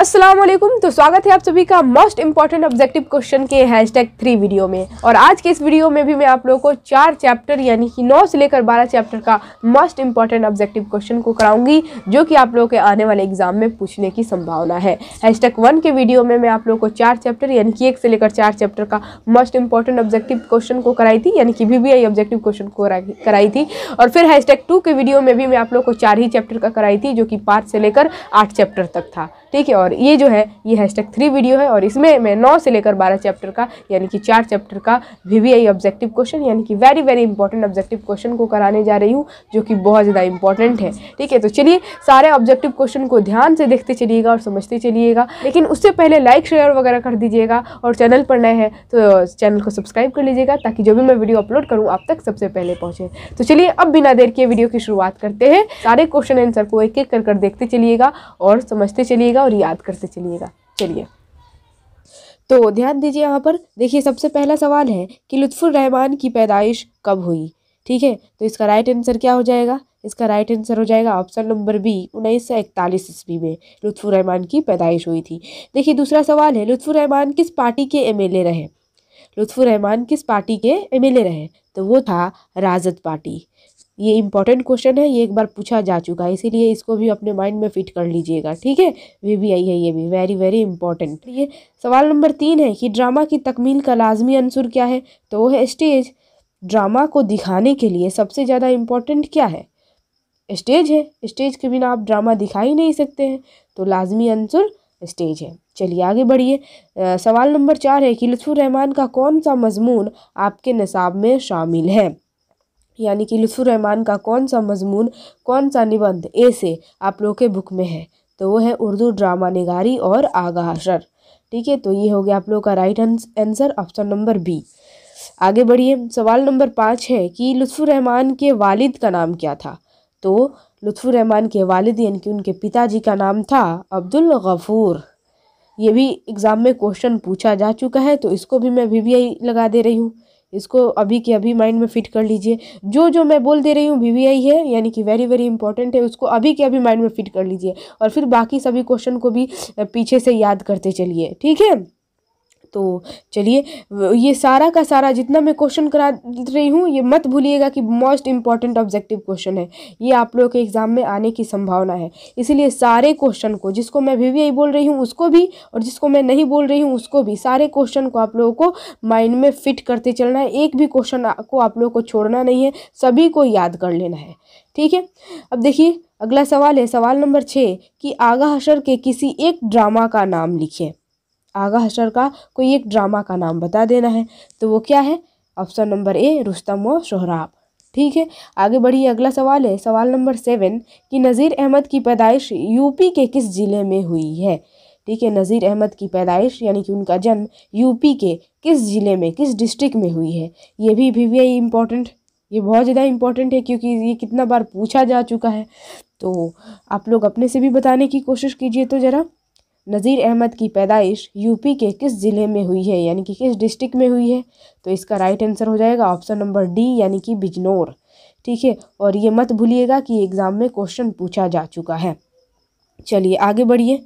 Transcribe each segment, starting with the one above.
अस्सलाम वालेकुम तो स्वागत है आप सभी का मोस्ट इंपॉर्टेंट ऑब्जेक्टिव क्वेश्चन के टैग थ्री वीडियो में और आज के इस वीडियो में भी मैं आप लोगों को चार चैप्टर यानी कि नौ से लेकर बारह चैप्टर का मोस्ट इंपॉर्टेंट ऑब्जेक्टिव क्वेश्चन को कराऊंगी जो कि आप लोगों के आने वाले एग्जाम में पूछने की संभावना है हैशटैग वन के वीडियो में मैं आप लोगों को चार चैप्टर यानी कि एक से लेकर चार चैप्टर का मोस्ट इंपॉर्टेंट ऑब्जेक्टिव क्वेश्चन को कराई थी यानी कि वी ऑब्जेक्टिव क्वेश्चन को कराई थी और फिर हैशटैग टू के वीडियो में भी मैं आप लोग को चार ही चैप्टर का कराई थी जो कि पाँच से लेकर आठ चैप्टर तक था ठीक है और ये जो है ये हैशटैग थ्री वीडियो है और इसमें मैं नौ से लेकर बारह चैप्टर का यानी कि चार चैप्टर का V V I objective question यानी कि very very important objective question को कराने जा रही हूँ जो कि बहुत ज़्यादा इंपॉर्टेंट है ठीक है तो चलिए सारे ऑब्जेक्टिव क्वेश्चन को ध्यान से देखते चलिएगा और समझते चलिएगा लेकिन उससे पहले लाइक शेयर वगैरह कर दीजिएगा और चैनल पर नए हैं तो चैनल को सब्सक्राइब कर लीजिएगा ताकि जो भी मैं वीडियो अपलोड करूँ आप तक सबसे पहले पहुँचे तो चलिए अब बिना देर के वीडियो की शुरुआत करते हैं सारे क्वेश्चन आंसर को एक एक कर देखते चलिएगा और समझते चलिएगा और याद करते चलिएगा चलिए तो ध्यान दीजिए यहाँ पर देखिए सबसे पहला सवाल है कि लुत्फुररहमान की पैदाइश कब हुई ठीक है तो इसका राइट आंसर क्या हो जाएगा इसका राइट आंसर हो जाएगा ऑप्शन नंबर बी उन्नीस सौ इकतालीस ईस्वी में लुत्फुररहमान की पैदाइश हुई थी देखिए दूसरा सवाल है लुत्फुररहमान किस पार्टी के एम रहे लुत्फुररहमान किस पार्टी के एम रहे तो वो था राजद पार्टी ये इंपॉर्टेंट क्वेश्चन है ये एक बार पूछा जा चुका है इसीलिए इसको भी अपने माइंड में फिट कर लीजिएगा ठीक है वी वी आई है ये भी वेरी वेरी इंपॉर्टेंट ये सवाल नंबर तीन है कि ड्रामा की तकमील का लाजमी अंसर क्या है तो वो है स्टेज ड्रामा को दिखाने के लिए सबसे ज़्यादा इम्पॉर्टेंट क्या है स्टेज है स्टेज के बिना आप ड्रामा दिखा ही नहीं सकते हैं तो लाजमी अंसर स्टेज है चलिए आगे बढ़िए सवाल नंबर चार है कि लुत्फ़ुर रहमान का कौन सा मजमून आपके नसाब में शामिल है यानी कि रहमान का कौन सा मजमून कौन सा निबंध ऐसे आप लोग के बुक में है तो वो है उर्दू ड्रामा निगारी और आगा हशर ठीक है तो ये हो गया आप लोगों का right answer option number B आगे बढ़िए सवाल नंबर पाँच है कि रहमान के वालिद का नाम क्या था तो रहमान के वालिद यानी कि उनके पिताजी का नाम था अब्दुल गफ़ूर ये भी एग्ज़ाम में क्वेश्चन पूछा जा चुका है तो इसको भी मैं अभी भी आई लगा दे रही हूँ इसको अभी के अभी माइंड में फिट कर लीजिए जो जो मैं बोल दे रही हूँ वी वी आई है यानी कि वेरी वेरी इंपॉर्टेंट है उसको अभी के अभी माइंड में फिट कर लीजिए और फिर बाकी सभी क्वेश्चन को भी पीछे से याद करते चलिए ठीक है तो चलिए ये सारा का सारा जितना मैं क्वेश्चन करा रही हूँ ये मत भूलिएगा कि मोस्ट इंपॉर्टेंट ऑब्जेक्टिव क्वेश्चन है ये आप लोगों के एग्ज़ाम में आने की संभावना है इसीलिए सारे क्वेश्चन को जिसको मैं भी यही बोल रही हूँ उसको भी और जिसको मैं नहीं बोल रही हूँ उसको भी सारे क्वेश्चन को आप लोगों को माइंड में फिट करते चलना है एक भी क्वेश्चन को आप लोगों को छोड़ना नहीं है सभी को याद कर लेना है ठीक है अब देखिए अगला सवाल है सवाल नंबर छः कि आगा हशर के किसी एक ड्रामा का नाम लिखें आगा हसर का कोई एक ड्रामा का नाम बता देना है तो वो क्या है ऑप्शन नंबर ए रुस्तम व सोहराब ठीक है आगे बढ़िए अगला सवाल है सवाल नंबर सेवन कि नज़ीर अहमद की पैदाइश यूपी के किस ज़िले में हुई है ठीक है नज़ीर अहमद की पैदाइश यानी कि उनका जन्म यूपी के किस ज़िले में किस डिस्ट्रिक्ट में हुई है ये भी भी वी इम्पोर्टेंट ये बहुत ज़्यादा इम्पॉर्टेंट है क्योंकि ये कितना बार पूछा जा चुका है तो आप लोग अपने से भी बताने की कोशिश कीजिए तो ज़रा नज़ीर अहमद की पैदाइश यूपी के किस ज़िले में हुई है यानी कि किस डिस्ट्रिक्ट में हुई है तो इसका राइट आंसर हो जाएगा ऑप्शन नंबर डी यानी कि बिजनौर ठीक है और ये मत भूलिएगा कि एग्ज़ाम में क्वेश्चन पूछा जा चुका है चलिए आगे बढ़िए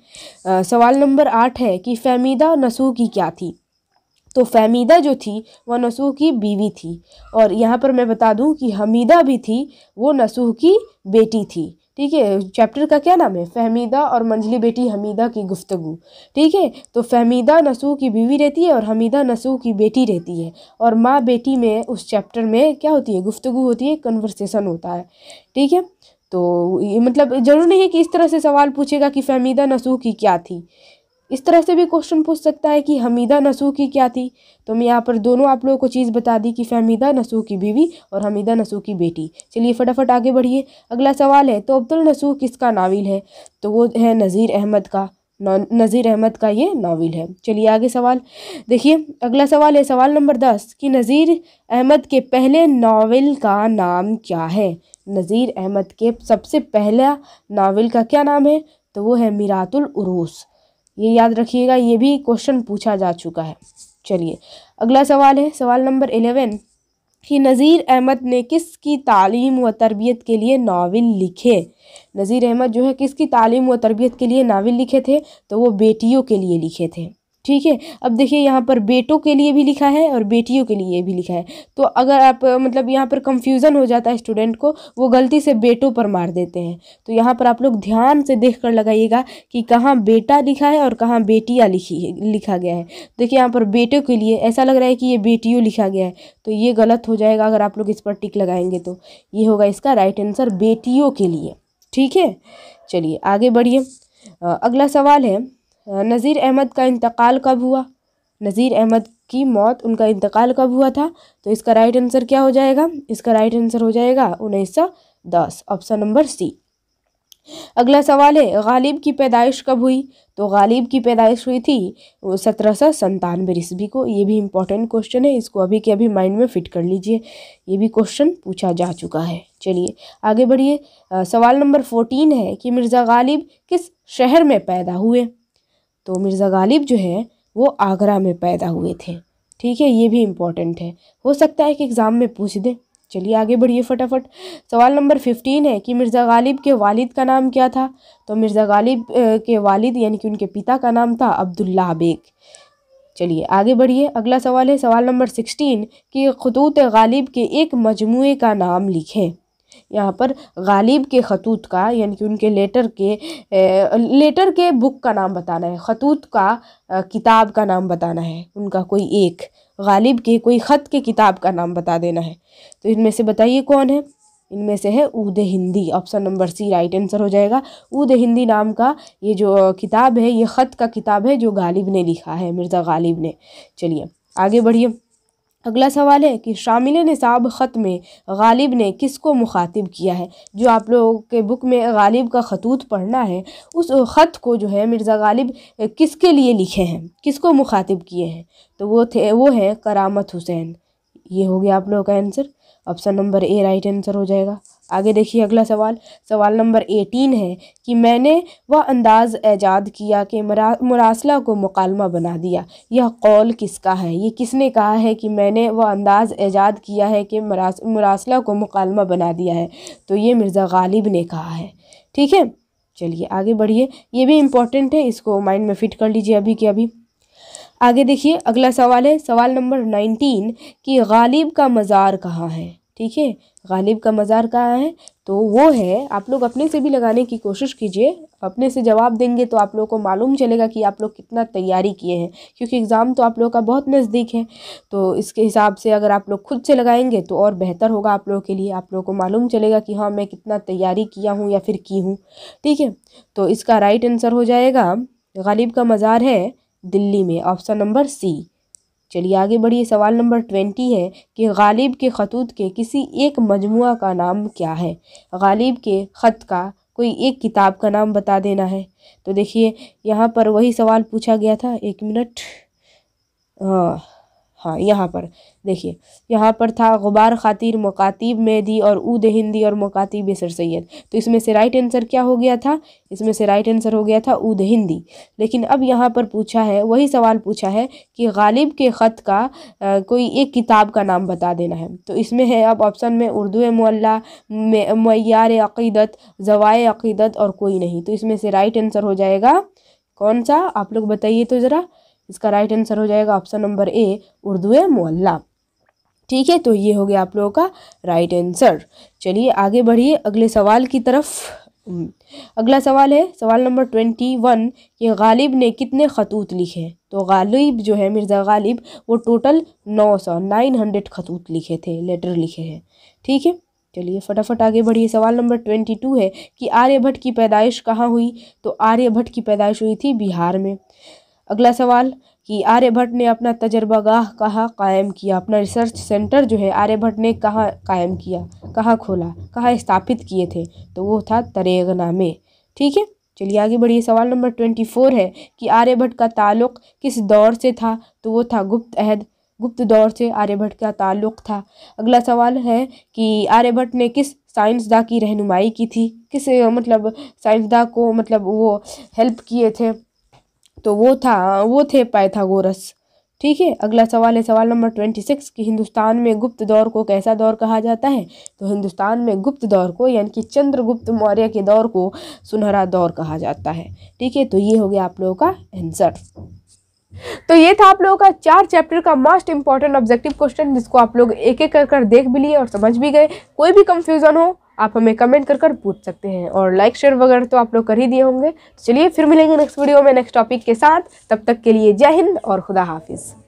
सवाल नंबर आठ है कि फहमीदा नसू की क्या थी तो फहमीदा जो थी वह नसूह की बीवी थी और यहाँ पर मैं बता दूँ कि हमीदा भी थी वो नसूह की बेटी थी ठीक है चैप्टर का क्या नाम है फहमीदा और मंजली बेटी हमीदा की गुफ्तगु ठीक है तो फहमीदा नसू की बीवी रहती है और हमीदा नसू की बेटी रहती है और माँ बेटी में उस चैप्टर में क्या होती है गुफ्तगु होती है कन्वर्सेशन होता है ठीक है तो ये मतलब ज़रूर नहीं है कि इस तरह से सवाल पूछेगा कि फहमीदा नसू की क्या थी इस तरह से भी क्वेश्चन पूछ सकता है कि हमीदा नसू की क्या थी तो मैं यहाँ पर दोनों आप लोगों को चीज़ बता दी कि फहमीदा नसू की बीवी और हमीदा नसू की बेटी चलिए फटाफट आगे बढ़िए अगला सवाल है तो अब्दुल नसू किसका नाविल है तो वो है नज़ीर अहमद का नज़ीर अहमद का ये नावल है चलिए आगे सवाल देखिए अगला सवाल है सवाल नंबर दस कि नज़ीर अहमद के पहले नावल का नाम क्या है नज़ीर अहमद के सबसे पहला नावल का क्या नाम है तो वो है मीरातुलरूस ये याद रखिएगा ये भी क्वेश्चन पूछा जा चुका है चलिए अगला सवाल है सवाल नंबर एलेवन कि नज़ीर अहमद ने किसकी तालीम व तरबियत के लिए नावल लिखे नज़ीर अहमद जो है किसकी तालीम व तरबियत के लिए नावल लिखे थे तो वो बेटियों के लिए लिखे थे ठीक है अब देखिए यहाँ पर बेटों के लिए भी लिखा है और बेटियों के लिए भी लिखा है तो अगर आप मतलब यहाँ पर कंफ्यूजन हो जाता है स्टूडेंट को वो गलती से बेटों पर मार देते हैं तो यहाँ पर आप लोग ध्यान से देख कर लगाइएगा कि कहाँ बेटा लिखा है और कहाँ बेटियाँ लिखी है लिखा गया है देखिए यहाँ पर बेटों के लिए ऐसा लग रहा है कि ये बेटियों लिखा गया है तो ये गलत हो जाएगा अगर आप लोग इस पर टिक लगाएंगे तो ये होगा इसका राइट आंसर बेटियों के लिए ठीक है चलिए आगे बढ़िए अगला सवाल है नज़ीर अहमद का इंतकाल कब हुआ नज़ीर अहमद की मौत उनका इंतकाल कब हुआ था तो इसका राइट आंसर क्या हो जाएगा इसका राइट आंसर हो जाएगा उन्नीस सौ दस ऑप्शन नंबर सी अगला सवाल है गालिब की पैदाइश कब हुई तो गालिब की पैदाइश हुई थी सत्रह सौ संतानवे ईस्वी को ये भी इम्पोर्टेंट क्वेश्चन है इसको अभी के अभी माइंड में फिट कर लीजिए ये भी क्वेश्चन पूछा जा चुका है चलिए आगे बढ़िए सवाल नंबर फोर्टीन है कि मिर्ज़ा गालिब किस शहर में पैदा हुए तो मिर्ज़ा गालिब जो है वो आगरा में पैदा हुए थे ठीक है ये भी इम्पॉर्टेंट है हो सकता है कि एग्ज़ाम में पूछ दें चलिए आगे बढ़िए फटाफट सवाल नंबर फिफ्टीन है कि मिर्ज़ा गालिब के वालिद का नाम क्या था तो मिर्ज़ा गालिब के वालिद यानी कि उनके पिता का नाम था अब्दुल्ला बेग चलिए आगे बढ़िए अगला सवाल है सवाल नंबर सिक्सटीन कि खतूत गालिब के एक मजमू का नाम लिखें यहाँ पर गालिब के खतूत का यानी कि उनके लेटर के लेटर के बुक का नाम बताना है खतूत का किताब का नाम बताना है उनका कोई एक गालिब के कोई ख़त के किताब का नाम बता देना है तो इनमें से बताइए कौन है इनमें से है ऊद Hindi option number C right answer हो जाएगा ऊद हिंदी नाम का ये जो किताब है ये ख़त का किताब है जो गालिब ने लिखा है मिर्ज़ा गालिब ने चलिए आगे बढ़िए अगला सवाल है कि शामिल निसाब ख़त में गालिब ने किसको मुखातिब किया है जो आप लोगों के बुक में गालिब का खतूत पढ़ना है उस ख़त को जो है मिर्ज़ा गालिब किसके लिए लिखे हैं किसको मुखातिब किए हैं तो वो थे वो है करामत हुसैन ये हो गया आप लोगों का answer option number A right answer हो जाएगा आगे देखिए अगला सवाल सवाल नंबर एटीन है कि मैंने वह अंदाज़ ऐजाद किया कि मरासला को मकालमा बना दिया यह कौल किसका है ये किसने कहा है कि मैंने वह अंदाज़ ऐजाद किया है कि मरासला को मकालमा बना दिया है तो ये मिर्ज़ा गालिब ने कहा है ठीक है चलिए आगे बढ़िए ये भी इम्पोर्टेंट है इसको माइंड में फ़िट कर लीजिए अभी के अभी आगे देखिए अगला सवाल है सवाल नंबर नाइनटीन कि गालिब का मज़ार कहाँ है ठीक है गालिब का मज़ार कहाँ है तो वो है आप लोग अपने से भी लगाने की कोशिश कीजिए अपने से जवाब देंगे तो आप लोगों को मालूम चलेगा कि आप लोग कितना तैयारी किए हैं क्योंकि एग्ज़ाम तो आप लोग का बहुत नज़दीक है तो इसके हिसाब से अगर आप लोग खुद से लगाएंगे तो और बेहतर होगा आप लोगों के लिए आप लोग को मालूम चलेगा कि हाँ मैं कितना तैयारी किया हूँ या फिर की हूँ ठीक है तो इसका राइट आंसर हो जाएगा गालिब का मज़ार है दिल्ली में ऑप्शन नंबर सी चलिए आगे बढ़िए सवाल नंबर ट्वेंटी है कि गालिब के खतूत के किसी एक मजमु का नाम क्या है गालिब के ख़त का कोई एक किताब का नाम बता देना है तो देखिए यहाँ पर वही सवाल पूछा गया था एक मिनट हाँ हाँ यहाँ पर देखिए यहाँ पर था गुबार खातिर मकातिब मेदी और ऊद हिंदी और मकातिब सर सैद तो इसमें से राइट आंसर क्या हो गया था इसमें से राइट आंसर हो गया था ऊद हिंदी लेकिन अब यहाँ पर पूछा है वही सवाल पूछा है कि गालिब के ख़त का आ, कोई एक किताब का नाम बता देना है तो इसमें है अब ऑप्शन में उर्दू मल्ला मैार अक़ीदत जवाए अक़ीदत और कोई नहीं तो इसमें से राइट आंसर हो जाएगा कौन सा आप लोग बताइए तो ज़रा इसका राइट आंसर हो जाएगा ऑप्शन नंबर ए उर्दू मोल्ला ठीक है तो ये हो गया आप लोगों का राइट आंसर चलिए आगे बढ़िए अगले सवाल की तरफ अगला सवाल है सवाल नंबर ट्वेंटी वन कि गालिब ने कितने खतूत लिखे तो गालिब जो है मिर्ज़ा गालिब वो टोटल नौ सौ नाइन हंड्रेड खतूत लिखे थे लेटर लिखे हैं ठीक है चलिए फटाफट आगे बढ़िए सवाल नंबर ट्वेंटी टू है कि आर्यभट्ट की पैदाइश कहाँ हुई तो आर्यभट्ट की पैदाइश हुई थी बिहार में अगला सवाल कि आर्यभट्ट ने अपना तजर्बागाह कहाँ कायम किया अपना रिसर्च सेंटर जो है आर्यभट्ट ने कहाँ कायम किया कहाँ खोला कहाँ स्थापित किए थे तो वो था तरेगना में ठीक है चलिए आगे बढ़िए सवाल नंबर ट्वेंटी फोर है कि आर्यभट्ट का ताल्लुक किस दौर से था तो वो था गुप्त अहद गुप्त दौर से आर्यभट्ट का ताल्लुक था अगला सवाल है कि आर्यभट्ट ने किस साइंसदा की रहनुमाई की थी किस मतलब साइंसदा को मतलब वो हेल्प किए थे तो वो था वो थे पाइथागोरस ठीक है अगला सवाल है सवाल नंबर ट्वेंटी सिक्स कि हिंदुस्तान में गुप्त दौर को कैसा दौर कहा जाता है तो हिंदुस्तान में गुप्त दौर को यानी कि चंद्रगुप्त मौर्य के दौर को सुनहरा दौर कहा जाता है ठीक है तो ये हो गया आप लोगों का आंसर तो ये था आप लोगों का चार चैप्टर का मोस्ट इंपॉर्टेंट ऑब्जेक्टिव क्वेश्चन जिसको आप लोग एक एक कर कर देख भी लिए और समझ भी गए कोई भी कंफ्यूजन हो आप हमें कमेंट कर कर पूछ सकते हैं और लाइक शेयर वगैरह तो आप लोग कर ही दिए होंगे तो चलिए फिर मिलेंगे नेक्स्ट वीडियो में नेक्स्ट टॉपिक के साथ तब तक के लिए जय हिंद और खुदा हाफिज़